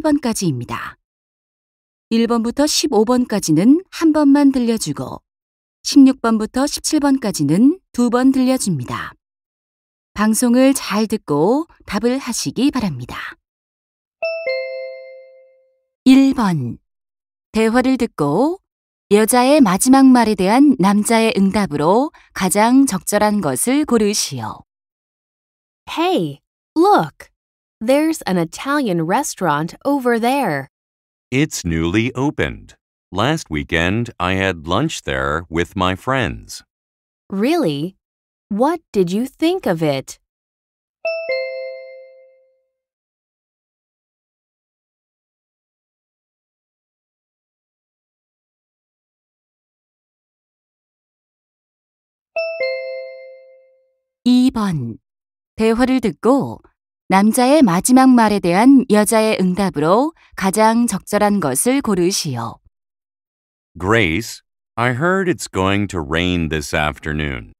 12번까지입니다. 1번부터 15번까지는 한 번만 들려주고 16번부터 17번까지는 두 번 들려줍니다. 방송을 잘 듣고 답을 하시기 바랍니다. 1번 대화를 듣고 여자의 마지막 말에 대한 남자의 응답으로 가장 적절한 것을 고르시오. Hey, look. There's an Italian restaurant over there. It's newly opened. Last weekend, I had lunch there with my friends. Really? What did you think of it? (2번) 대화를 듣고 남자의 마지막 말에 대한 여자의 응답으로 가장 적절한 것을 고르시오. Grace, I heard it's going to rain this afternoon.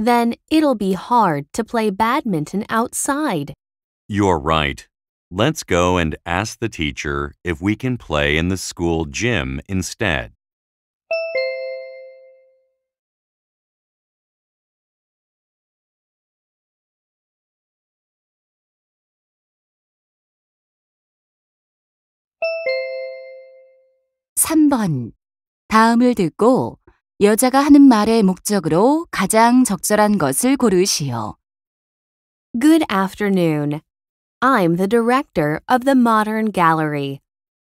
Then it'll be hard to play badminton outside. You're right. Let's go and ask the teacher if we can play in the school gym instead. 3번. 다음을 듣고 여자가 하는 말의 목적으로 가장 적절한 것을 고르시오. Good afternoon. I'm the director of the Modern Gallery.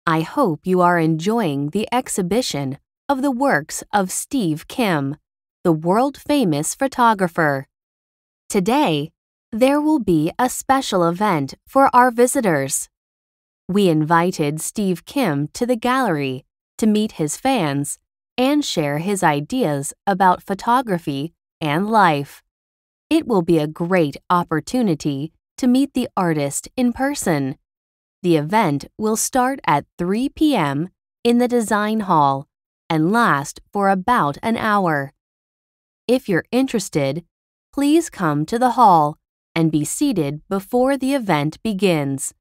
I hope you are enjoying the exhibition of the works of Steve Kim, the world famous photographer. Today, there will be a special event for our visitors. We invited Steve Kim to the gallery to meet his fans and share his ideas about photography and life. It will be a great opportunity to meet the artist in person. The event will start at 3 p.m. in the Design Hall and last for about an hour. If you're interested, please come to the hall and be seated before the event begins.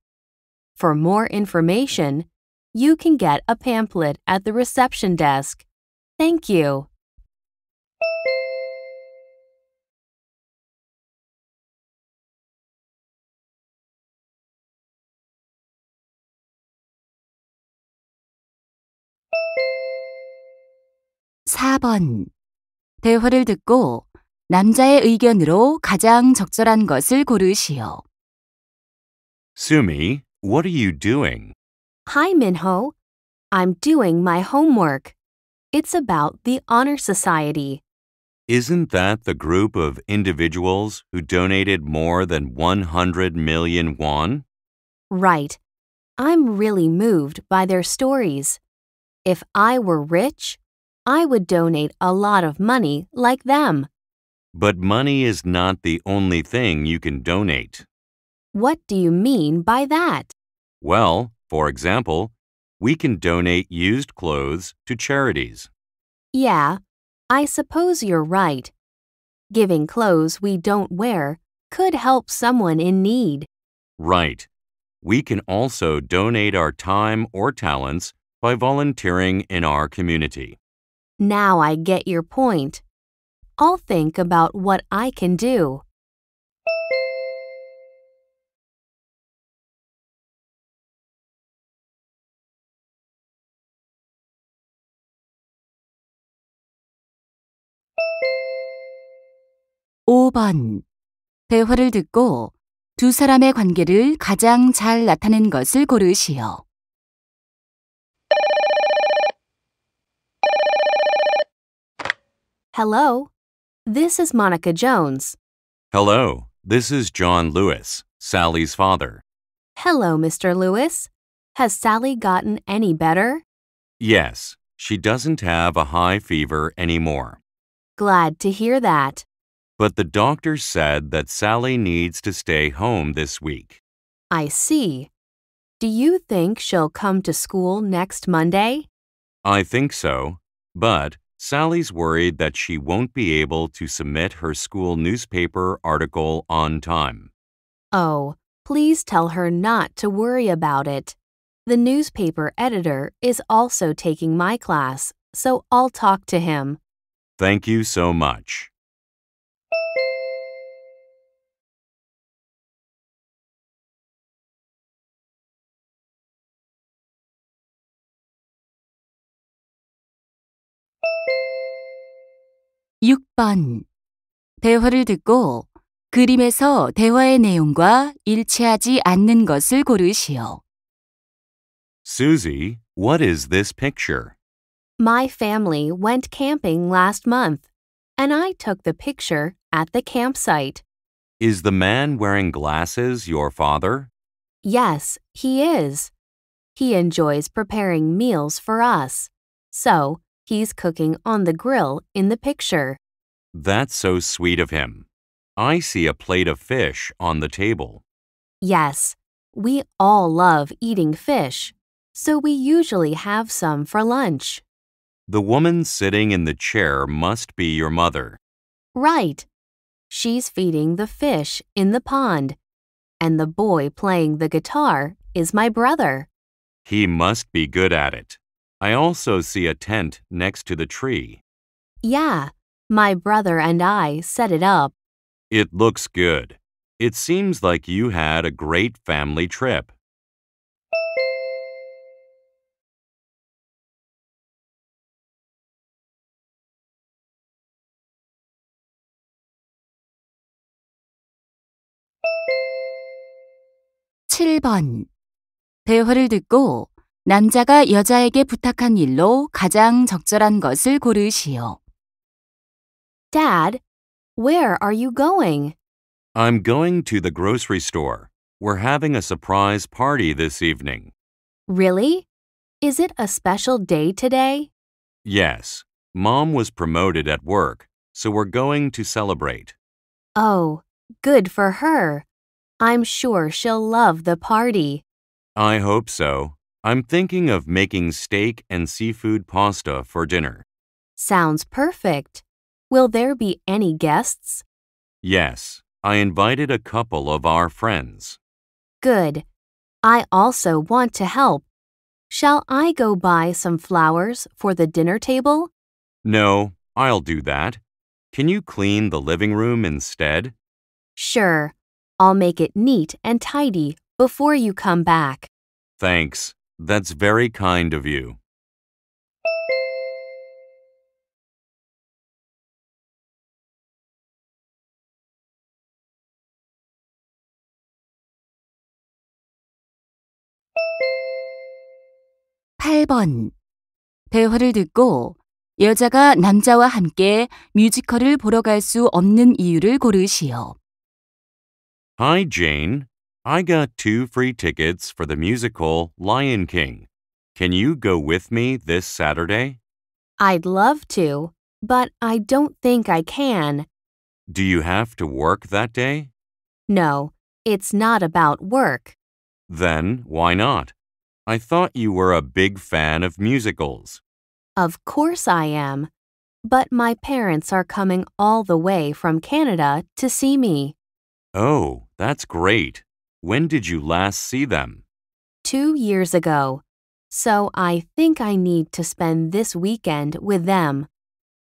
For more information, you can get a pamphlet at the reception desk. Thank you. (4번) 대화를 듣고 남자의 의견으로 가장 적절한 것을 고르시오. Sumi, what are you doing? Hi, Minho. I'm doing my homework. It's about the Honor Society. Isn't that the group of individuals who donated more than 100 million won? Right. I'm really moved by their stories. If I were rich, I would donate a lot of money like them. But money is not the only thing you can donate. What do you mean by that? Well, for example, we can donate used clothes to charities. Yeah, I suppose you're right. Giving clothes we don't wear could help someone in need. Right. We can also donate our time or talents by volunteering in our community. Now I get your point. I'll think about what I can do. 5번. 대화를 듣고 두 사람의 관계를 가장 잘 나타낸 것을 고르시오. Hello. This is Monica Jones. Hello. This is John Lewis, Sally's father. Hello, Mr. Lewis. Has Sally gotten any better? Yes. She doesn't have a high fever anymore. Glad to hear that but the doctor said that Sally needs to stay home this week. I see. Do you think she'll come to school next Monday? I think so, but Sally's worried that she won't be able to submit her school newspaper article on time. Oh, please tell her not to worry about it. The newspaper editor is also taking my class, so I'll talk to him. Thank you so much. 6번 대화를 듣고 그림에서 대화의 내용과 일치하지 않는 것을 고르시오. Susie, what is this picture? My family went camping last month, and I took the picture at the campsite. Is the man wearing glasses your father? Yes, he is. He enjoys preparing meals for us. So, He's cooking on the grill in the picture. That's so sweet of him. I see a plate of fish on the table. Yes, we all love eating fish, so we usually have some for lunch. The woman sitting in the chair must be your mother. Right. She's feeding the fish in the pond, and the boy playing the guitar is my brother. He must be good at it. I also see a tent next to the tree. Yeah, my brother and I set it up. It looks good. It seems like you had a great family trip. (7번) 대화를 듣고 남자가 여자에게 부탁한 일로 가장 적절한 것을 고르시오. Dad, where are you going? I'm going to the grocery store. We're having a surprise party this evening. Really? Is it a special day today? Yes. Mom was promoted at work, so we're going to celebrate. Oh, good for her. I'm sure she'll love the party. I hope so. I'm thinking of making steak and seafood pasta for dinner. Sounds perfect. Will there be any guests? Yes, I invited a couple of our friends. Good. I also want to help. Shall I go buy some flowers for the dinner table? No, I'll do that. Can you clean the living room instead? Sure. I'll make it neat and tidy before you come back. Thanks. That's very kind of you. (8번) 대화를 듣고 여자가 남자와 함께 뮤지컬을 보러 갈 수 없는 이유를 고르시오. Hi, Jane. I got two free tickets for the musical Lion King. Can you go with me this Saturday? I'd love to, but I don't think I can. Do you have to work that day? No, it's not about work. Then why not? I thought you were a big fan of musicals. Of course I am. But my parents are coming all the way from Canada to see me. Oh, that's great. When did you last see them? Two years ago. So I think I need to spend this weekend with them.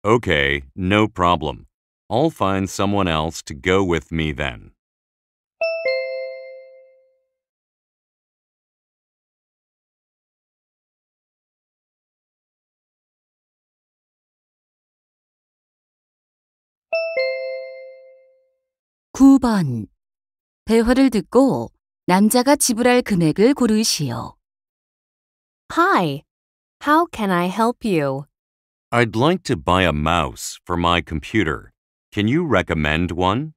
Okay, no problem. I'll find someone else to go with me then. (9번) 대화를 듣고 남자가 지불할 금액을 고르시오. Hi, how can I help you? I'd like to buy a mouse for my computer. Can you recommend one?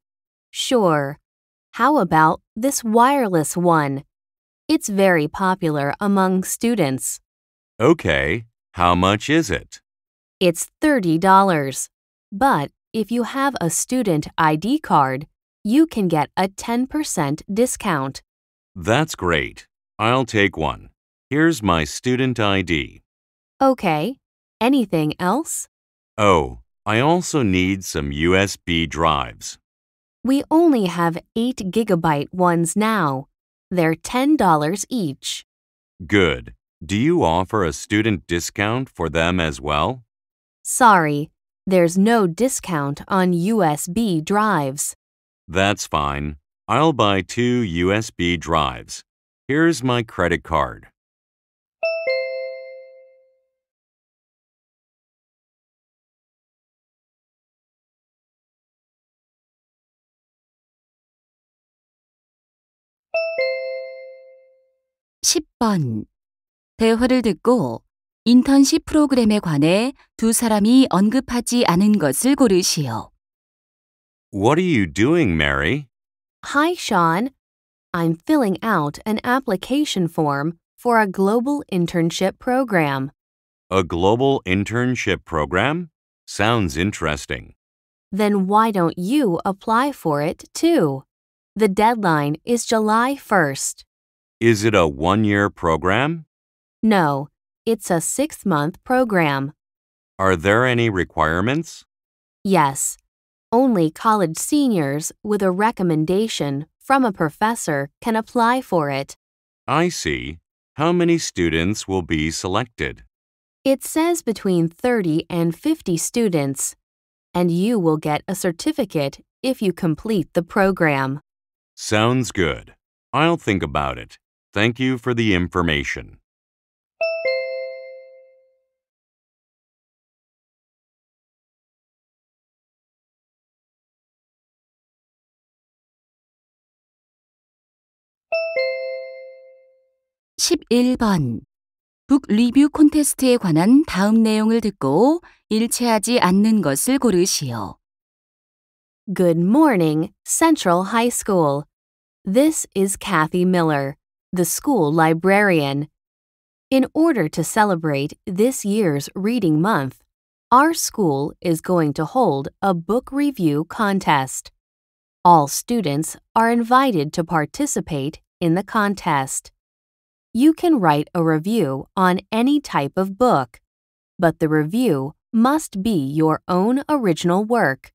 Sure. How about this wireless one? It's very popular among students. Okay, how much is it? It's $30. But if you have a student ID card, you can get a 10% discount. That's great. I'll take one. Here's my student ID. Okay. Anything else? Oh, I also need some USB drives. We only have 8 gigabyte ones now. They're $10 each. Good. Do you offer a student discount for them as well? Sorry, there's no discount on USB drives. That's fine. I'll buy two USB drives. Here's my credit card. (10번) 대화를 듣고 인턴십 프로그램에 관해 두 사람이 언급하지 않은 것을 고르시오. What are you doing, Mary? Hi, Sean. I'm filling out an application form for a global internship program. A global internship program? Sounds interesting. Then why don't you apply for it too? The deadline is July 1st. Is it a one year program? No, it's a six month program. Are there any requirements? Yes. Only college seniors with a recommendation from a professor can apply for it. I see. How many students will be selected? It says between 30 and 50 students, and you will get a certificate if you complete the program. Sounds good. I'll think about it. Thank you for the information. 11번 북 리뷰 콘테스트에 관한 다음 내용을 듣고 일치하지 않는 것을 고르시오. Good morning, Central High School. This is Kathy Miller, the school librarian. In order to celebrate this year's Reading Month, our school is going to hold a book review contest. All students are invited to participate in the contest. You can write a review on any type of book, but the review must be your own original work.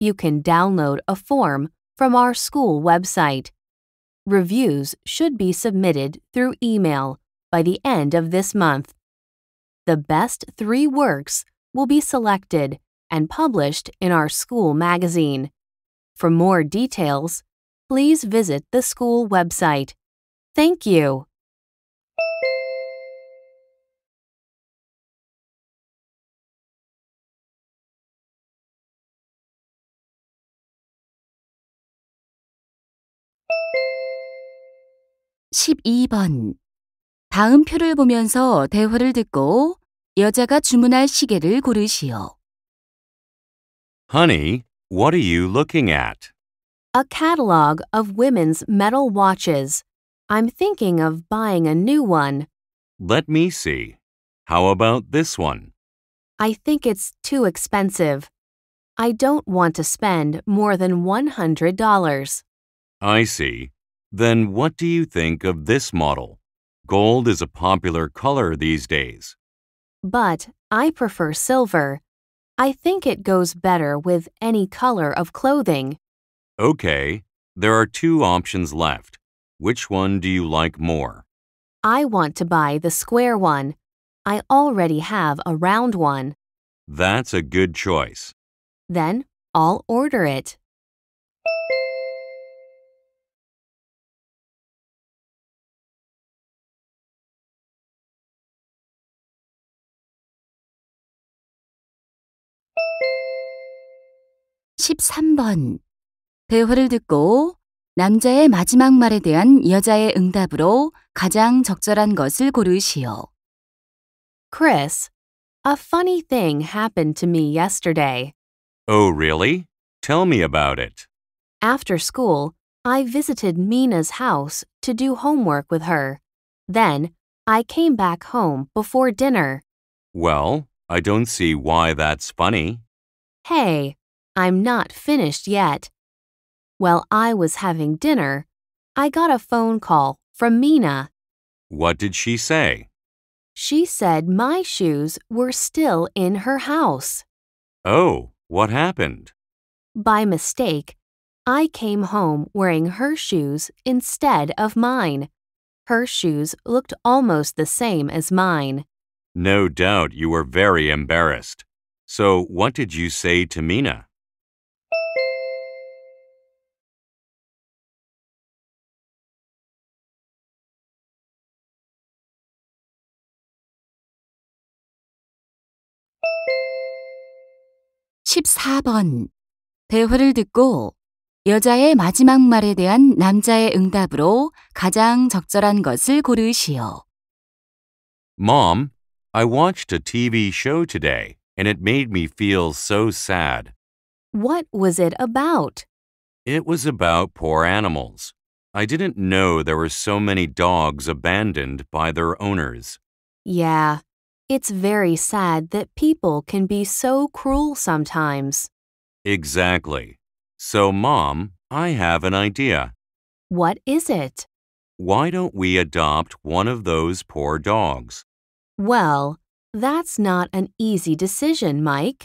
You can download a form from our school website. Reviews should be submitted through email by the end of this month. The best three works will be selected and published in our school magazine. For more details, please visit the school website. Thank you. 다음 표를 보면서 대화를 듣고 여자가 주문할 시계를 고르시오. Honey, what are you looking at? A catalog of women's metal watches. I'm thinking of buying a new one. Let me see. How about this one? I think it's too expensive. I don't want to spend more than $100. I see. Then what do you think of this model? Gold is a popular color these days. But I prefer silver. I think it goes better with any color of clothing. Okay, there are two options left. Which one do you like more? I want to buy the square one. I already have a round one. That's a good choice. Then I'll order it. 13번. 대화를 듣고 남자의 마지막 말에 대한 여자의 응답으로 가장 적절한 것을 고르시오. Chris, a funny thing happened to me yesterday. Oh, really? Tell me about it. After school, I visited Mina's house to do homework with her. Then, I came back home before dinner. Well, I don't see why that's funny. Hey, I'm not finished yet. While I was having dinner, I got a phone call from Mina. What did she say? She said my shoes were still in her house. Oh, what happened? By mistake, I came home wearing her shoes instead of mine. Her shoes looked almost the same as mine. No doubt you were very embarrassed. So, what did you say to Mina? 14번. 대화를 듣고 여자의 마지막 말에 대한 남자의 응답으로 가장 적절한 것을 고르시오. Mom, I watched a TV show today and it made me feel so sad. What was it about? It was about poor animals. I didn't know there were so many dogs abandoned by their owners. Yeah, it's very sad that people can be so cruel sometimes. Exactly. So, Mom, I have an idea. What is it? Why don't we adopt one of those poor dogs? Well, that's not an easy decision, Mike.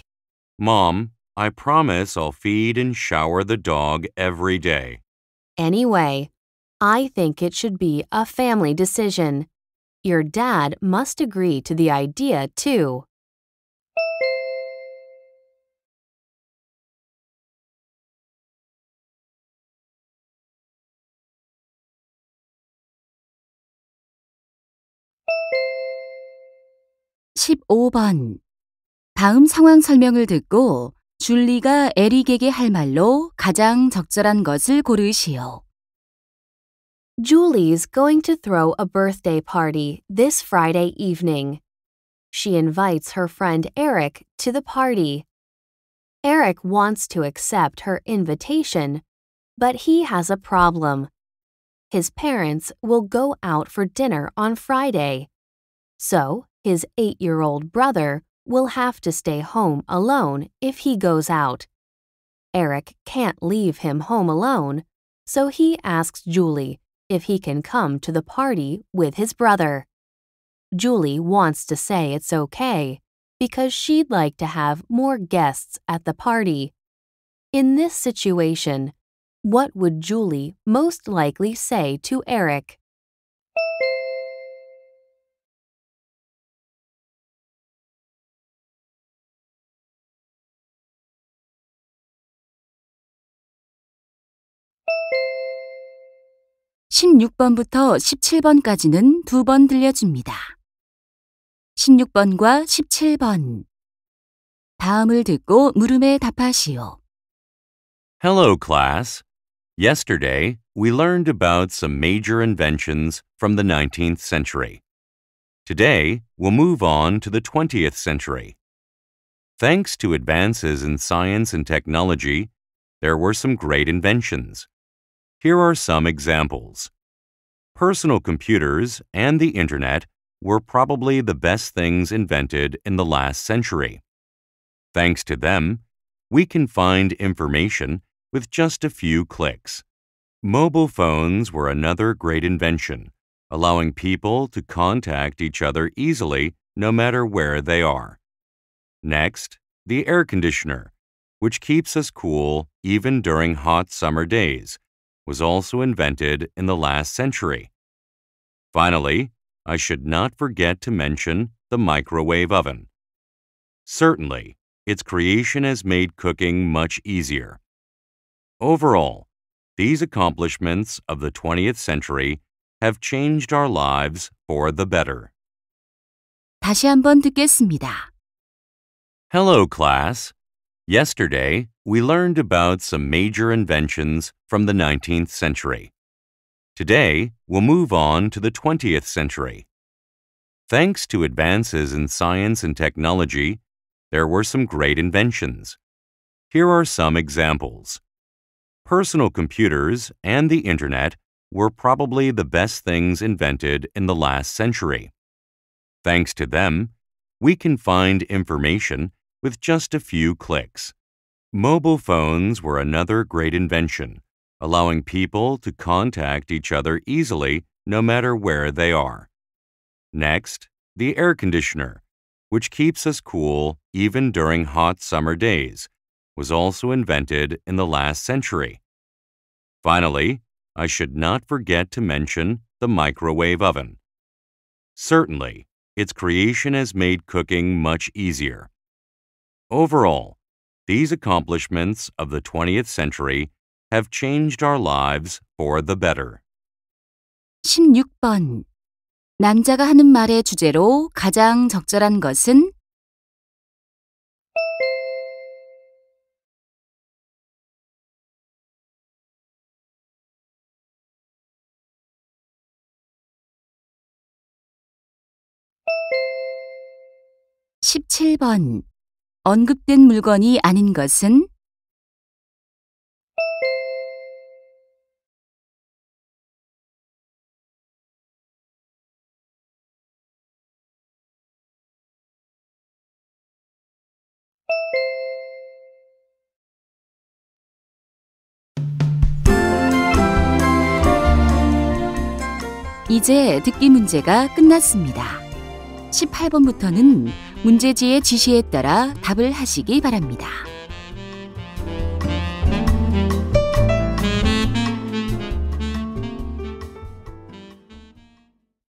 Mom, I promise I'll feed and shower the dog every day. Anyway, I think it should be a family decision. Your dad must agree to the idea too. 십오 번 다음 상황 설명을 듣고 줄리가 에릭에게 할 말로 가장 적절한 것을 고르시오. Julie's going to throw a birthday party this Friday evening. She invites her friend Eric to the party. Eric wants to accept her invitation, but he has a problem. His parents will go out for dinner on Friday. So, his eight year old brother will have to stay home alone if he goes out. Eric can't leave him home alone, so he asks Julie if he can come to the party with his brother. Julie wants to say it's okay because she'd like to have more guests at the party. In this situation, what would Julie most likely say to Eric? 16번부터 17번까지는 들려줍니다. 16번과 17번. 다음을 듣고 물음에 답하시오. Hello, class. Yesterday, we learned about some major inventions from the 19th century. Today, we'll move on to the 20th century. Thanks to advances in science and technology, there were some great inventions. Here are some examples. Personal computers and the internet were probably the best things invented in the last century. Thanks to them, we can find information with just a few clicks. Mobile phones were another great invention, allowing people to contact each other easily no matter where they are. Next, the air conditioner, which keeps us cool even during hot summer days was also invented in the last century. Finally, I should not forget to mention the microwave oven. Certainly, its creation has made cooking much easier. Overall, these accomplishments of the 20th century have changed our lives for the better. 다시 한번 듣겠습니다. Hello, class. Yesterday, we learned about some major inventions from the 19th century. Today, we'll move on to the 20th century. Thanks to advances in science and technology, there were some great inventions. Here are some examples. Personal computers and the Internet were probably the best things invented in the last century. Thanks to them, we can find information with just a few clicks. Mobile phones were another great invention, allowing people to contact each other easily no matter where they are. Next, the air conditioner, which keeps us cool even during hot summer days, was also invented in the last century. Finally, I should not forget to mention the microwave oven. Certainly, its creation has made cooking much easier. Overall, these accomplishments of the 20th century have changed our lives for the better. 16번 남자가 하는 말의 주제로 가장 적절한 것은 (17번) 언급된 물건이 아닌 것은 이제 듣기 문제가 끝났습니다. 18번부터는 문제지의 지시에 따라 답을 하시기 바랍니다.